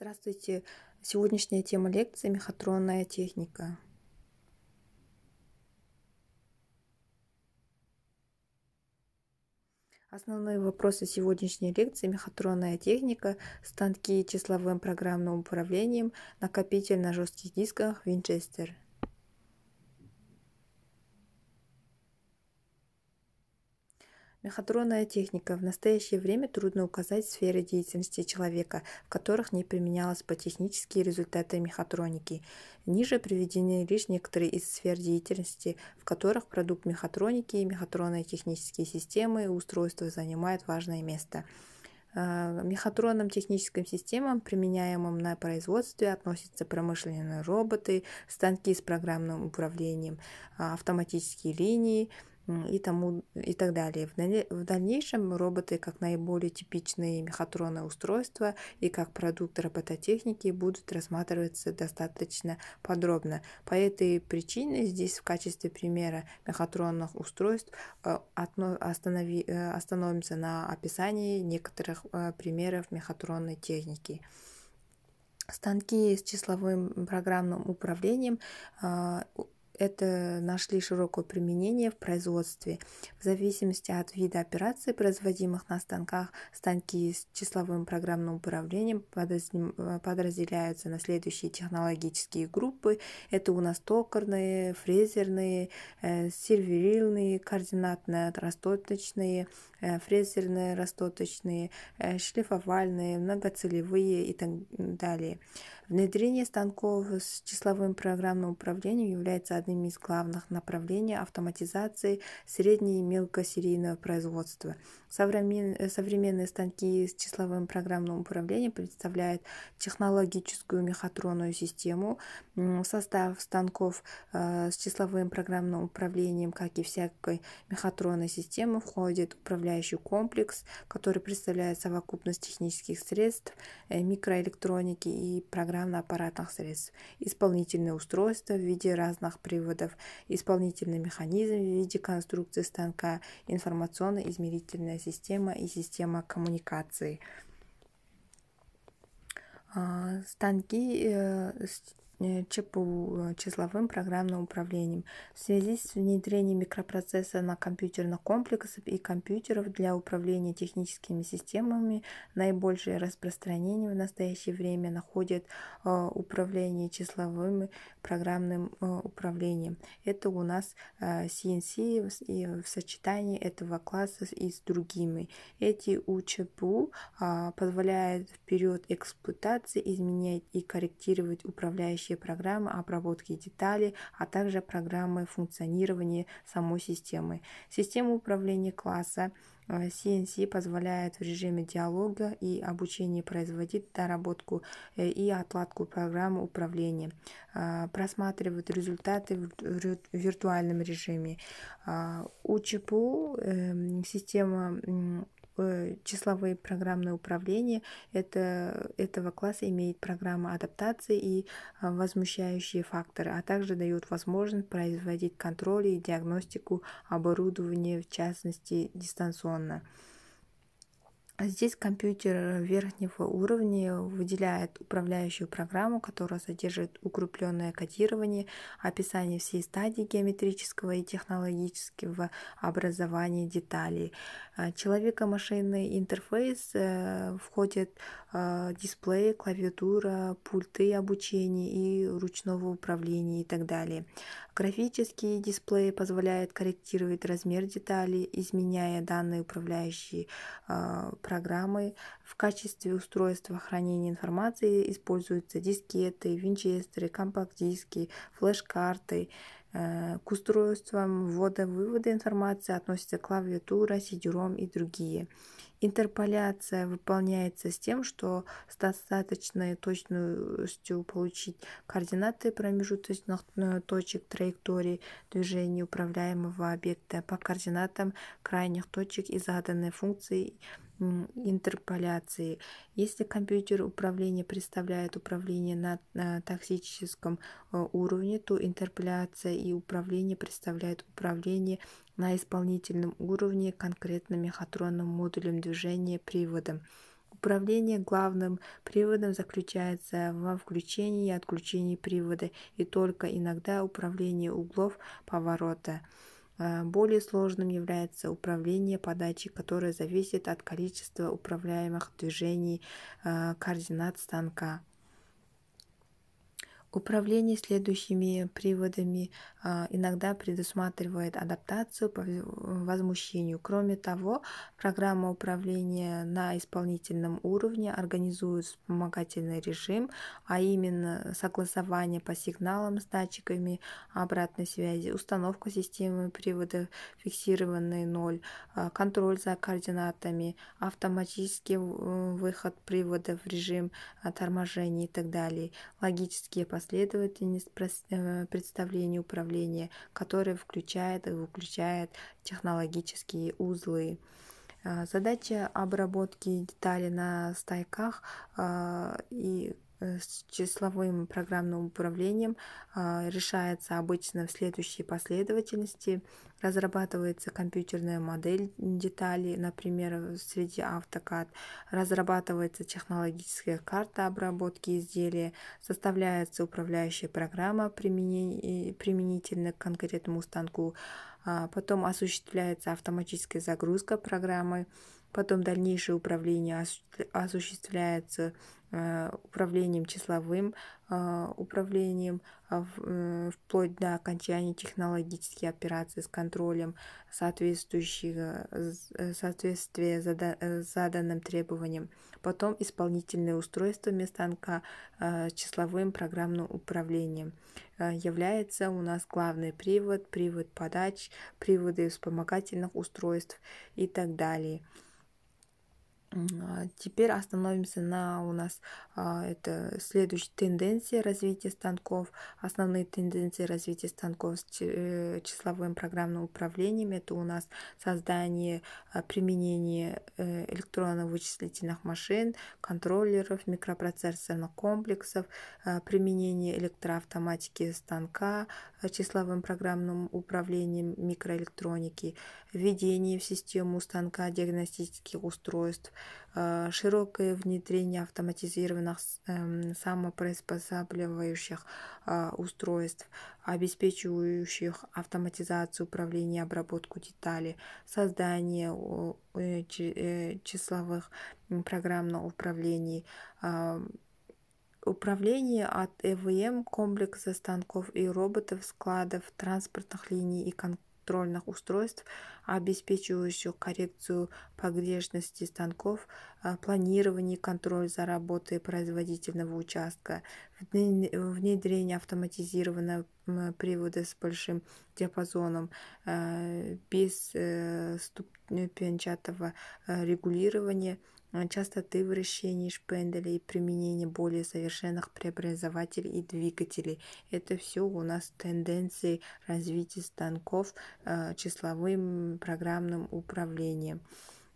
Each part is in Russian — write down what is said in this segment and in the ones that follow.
Здравствуйте! Сегодняшняя тема лекции – мехатронная техника. Основные вопросы сегодняшней лекции – мехатронная техника, станки числовым программным управлением, накопитель на жестких дисках, винчестер – Мехатронная техника. В настоящее время трудно указать сферы деятельности человека, в которых не применялась бы технические результаты мехатроники. Ниже приведены лишь некоторые из сфер деятельности, в которых продукт мехатроники и мехатронные технические системы и устройства занимают важное место. Э, мехатронным техническим системам, применяемым на производстве, относятся промышленные роботы, станки с программным управлением, а, автоматические линии, и, тому, и так далее. В дальнейшем роботы как наиболее типичные мехатронные устройства и как продукт робототехники будут рассматриваться достаточно подробно. По этой причине здесь в качестве примера мехатронных устройств э, останови, э, остановимся на описании некоторых э, примеров мехатронной техники. Станки с числовым программным управлением это нашли широкое применение в производстве. В зависимости от вида операций, производимых на станках, станки с числовым программным управлением э, подразделяются на следующие технологические группы. Это у нас токарные, фрезерные, э, серверильные, координатно-растоточные, э, фрезерные, растоточные, шлифовальные, многоцелевые и так далее. Внедрение станков с числовым программным управлением является одной одним из главных направлений автоматизации среднего и мелкосерийного производства. Современ... Современные станки с числовым программным управлением представляют технологическую мехатронную систему. Состав станков э, с числовым программным управлением, как и всякой мехатронной системы, входит управляющий комплекс, который представляет совокупность технических средств, э, микроэлектроники и программно-аппаратных средств, исполнительные устройства в виде разных приложений приводов, исполнительный механизм в виде конструкции станка, информационно-измерительная система и система коммуникации. А, станки э, Э, ЧПУ э, числовым программным управлением в связи с внедрением микропроцесса на компьютерных комплексов и компьютеров для управления техническими системами наибольшее распространение в настоящее время находит э, управление числовым программным управлением. Это у нас CNC и в сочетании этого класса и с другими. Эти УЧПУ а, позволяют в период эксплуатации изменять и корректировать управляющие обучающие программы обработки деталей, а также программы функционирования самой системы. Система управления класса CNC э, позволяет в режиме диалога и обучения производить доработку э, и отладку программы управления, э, просматривать результаты в виртуальном режиме. А, у ЧПУ эм, система числовые программные управления это, этого класса имеет программа адаптации и а, возмущающие факторы, а также дает возможность производить контроль и диагностику оборудования, в частности, дистанционно. А здесь компьютер э, верхнего уровня выделяет управляющую программу, которая содержит укрепленное кодирование, описание всей стадии геометрического и технологического образования деталей. Э, Человека-машинный интерфейс э, входит а, дисплеи, клавиатура, пульты обучения и ручного управления и так далее. Графический дисплей позволяет корректировать размер деталей, изменяя данные управляющей а, программы. В качестве устройства хранения информации используются дискеты, винчестеры, компакт-диски, флеш-карты. Э, к устройствам ввода-вывода информации относятся клавиатура, сидером и другие. Интерполяция выполняется с тем, что с достаточной точностью получить координаты промежуточных э, точек траектории движения управляемого объекта по координатам крайних точек и заданной функции интерполяции. Если компьютер управления представляет управление на, на токсическом э, уровне, то интерполяция и управление представляют управление на исполнительном уровне конкретно мехатронным модулем движения приводом. Управление главным приводом заключается во включении и отключении привода и только иногда управление углов поворота. А, более сложным является управление подачей, которое зависит от количества управляемых движений а, координат станка. Управление следующими приводами а, иногда предусматривает адаптацию по возмущению. Кроме того, программа управления на исполнительном уровне организует вспомогательный режим, а именно согласование по сигналам с датчиками обратной связи, установка системы привода фиксированный ноль, а, контроль за координатами, автоматический э, выход привода в режим а, торможения и так далее, логические последствия последовательность э, представлений управления, которое включает и выключает технологические узлы. Э, задача обработки деталей на стайках э, и Э, с числовым программным управлением а, решается обычно в следующей последовательности. Разрабатывается компьютерная модель деталей, например, среди AutoCAD. Разрабатывается технологическая карта обработки изделия. Составляется управляющая программа применительно к конкретному станку. А, потом осуществляется автоматическая загрузка программы Потом дальнейшее управление осуществляется э, управлением числовым э, управлением а, э, вплоть до окончания технологических операций с контролем соответствующих соответствия заданным требованиям. Потом исполнительное устройство вместо станка числовым программным управлением. Э, является у нас главный привод, привод подач, приводы вспомогательных устройств и так далее. А, теперь остановимся на у нас а, это следующие тенденции развития станков. Основные тенденции развития станков с э, числовым программным управлением это у нас создание, а, применение э, электронно-вычислительных машин, контроллеров, микропроцессорных комплексов, применение электроавтоматики станка числовым программным управлением микроэлектроники, введение в систему станка диагностических устройств, Э, широкое внедрение автоматизированных эм, самоприспосабливающих э, устройств, обеспечивающих автоматизацию управления и обработку деталей, создание э, числовых программных управлений, управление от ЭВМ комплекса станков и роботов, складов, транспортных линий и кон контрольных устройств, обеспечивающих коррекцию погрешности станков, а, планирование и контроль за работой производительного участка, внедрение автоматизированного привода с большим диапазоном а, без э, ступенчатого э, э, регулирования – а частоты вращений шпенделя и применение более совершенных преобразователей и двигателей. Это все у нас тенденции развития станков э, числовым программным управлением.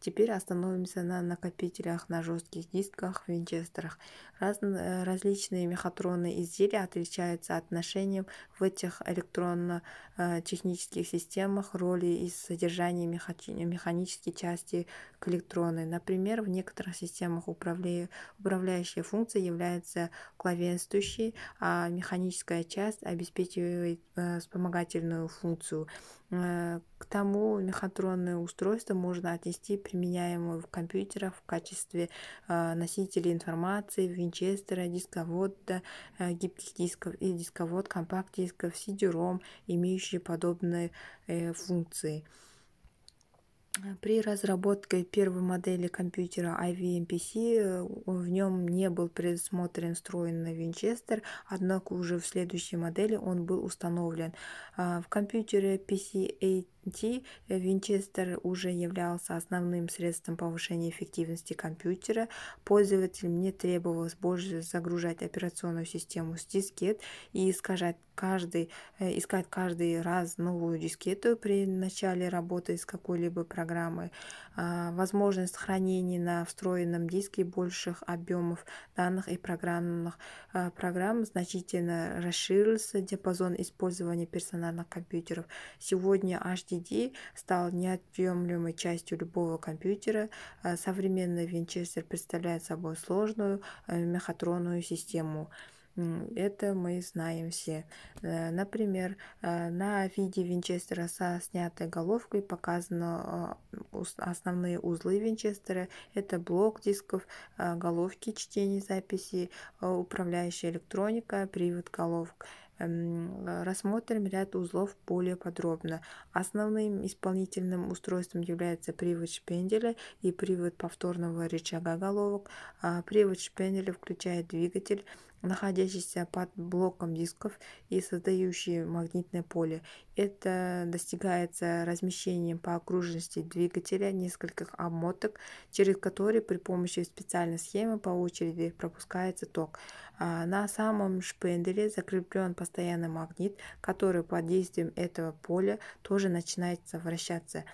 Теперь остановимся на накопителях на жестких дисках, винчестерах. Раз, э, различные мехатронные изделия отличаются отношением в этих электронно-технических э, системах роли и содержания механической части к электронной. Например, в некоторых системах управля... управляющая функция является клавенствующей, а механическая часть обеспечивает э, вспомогательную функцию. Э, к тому мехатронное устройство можно отнести применяемую в компьютерах в качестве а, носителей информации, винчестера, дисковода, э, гибких дисков и дисковод компакт-дисков, CD-ROM, имеющие подобные э, функции. При разработке первой модели компьютера IBM PC э, в нем не был предусмотрен встроенный винчестер, однако уже в следующей модели он был установлен. А, в компьютере PC-8 Ди э, Винчестер уже являлся основным средством повышения эффективности компьютера. Пользователям не требовалось больше загружать операционную систему с дискет и искать каждый, э, искать каждый раз новую дискету при начале работы с какой-либо программой. А, возможность хранения на встроенном диске больших объемов данных и программных э, программ значительно расширился диапазон использования персональных компьютеров. Сегодня HD HDD стал неотъемлемой частью любого компьютера. Э, современный винчестер представляет собой сложную э, мехатронную систему. Это мы знаем все. Э, например, на виде винчестера со снятой головкой показаны основные узлы винчестера. Это блок дисков, головки чтения записи, управляющая электроника, привод головок. Э, рассмотрим ряд узлов более подробно. Основным исполнительным устройством является привод шпенделя и привод повторного рычага головок. А, привод шпенделя включает двигатель, находящиеся под блоком дисков и создающие магнитное поле. Это достигается размещением по окружности двигателя нескольких обмоток, через которые при помощи специальной схемы по очереди пропускается ток. А, на самом шпенделе закреплен постоянный магнит, который под действием этого поля тоже начинает вращаться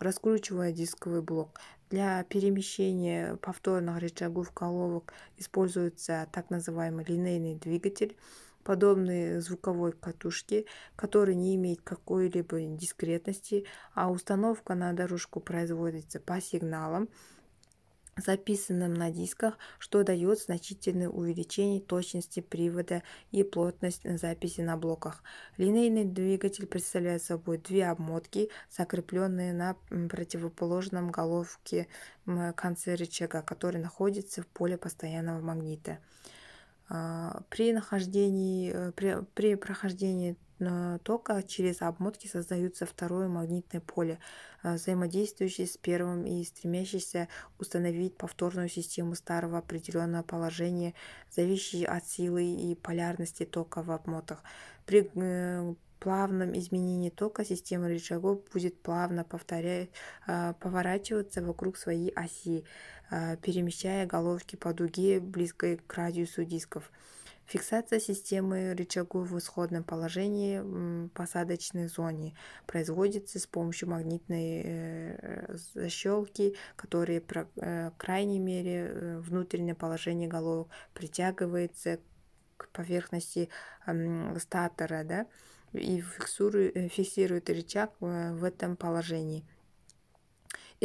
раскручивая дисковый блок. Для перемещения повторных рычагов головок используется так называемый линейный двигатель, подобный звуковой катушке, который не имеет какой-либо дискретности, а установка на дорожку производится по сигналам, записанным на дисках, что дает значительное увеличение точности привода и плотность записи на блоках. Линейный двигатель представляет собой две обмотки, закрепленные на противоположном головке конце рычага, который находится в поле постоянного магнита. А, при нахождении, э, при, при прохождении тока через обмотки создаются второе магнитное поле, а, взаимодействующее с первым и стремящееся установить повторную систему старого определенного положения, зависящей от силы и полярности тока в обмотках. При э, плавном изменении тока система рычагов будет плавно повторять, а, поворачиваться вокруг своей оси, а, перемещая головки по дуге близкой к радиусу дисков. Фиксация системы рычагов в исходном положении посадочной зоне производится с помощью магнитной э, защелки, которые по э, крайней мере э, внутреннее положение головок притягивается к поверхности статора да, и фиксирует рычаг в этом положении.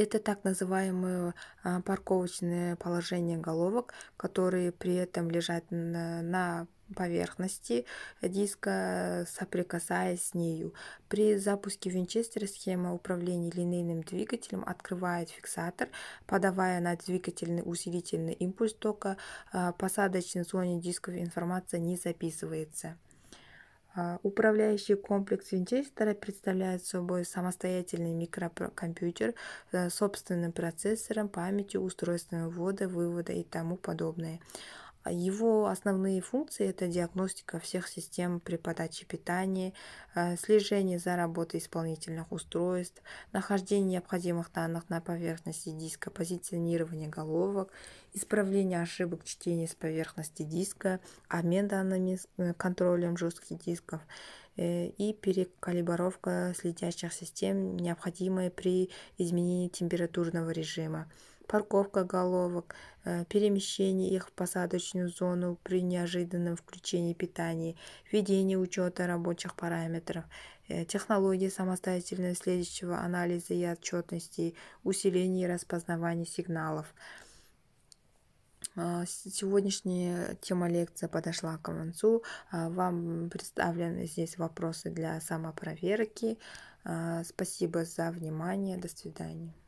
Это так называемые а, парковочные положения головок, которые при этом лежат на поверхности диска, соприкасаясь с нею. При запуске винчестера схема управления линейным двигателем открывает фиксатор, подавая на двигательный усилительный импульс тока. В а, посадочной зоне дисков информация не записывается. А, управляющий комплекс винчестера представляет собой самостоятельный микрокомпьютер с э, собственным процессором, памятью, устройством ввода, вывода и тому подобное. А его основные функции – это диагностика всех систем при подаче питания, э, слежение за работой исполнительных устройств, нахождение необходимых данных на поверхности диска, позиционирование головок, исправление ошибок чтения с поверхности диска, обмен данными с э, контролем жестких дисков э, и перекалибровка следящих систем, необходимая при изменении температурного режима парковка головок, э, перемещение их в посадочную зону при неожиданном включении питания, ведение учета рабочих параметров, э, технологии самостоятельного следующего анализа и отчетности, усиление и распознавание сигналов. А, сегодняшняя тема лекции подошла к концу. А, вам представлены здесь вопросы для самопроверки. А, спасибо за внимание. До свидания.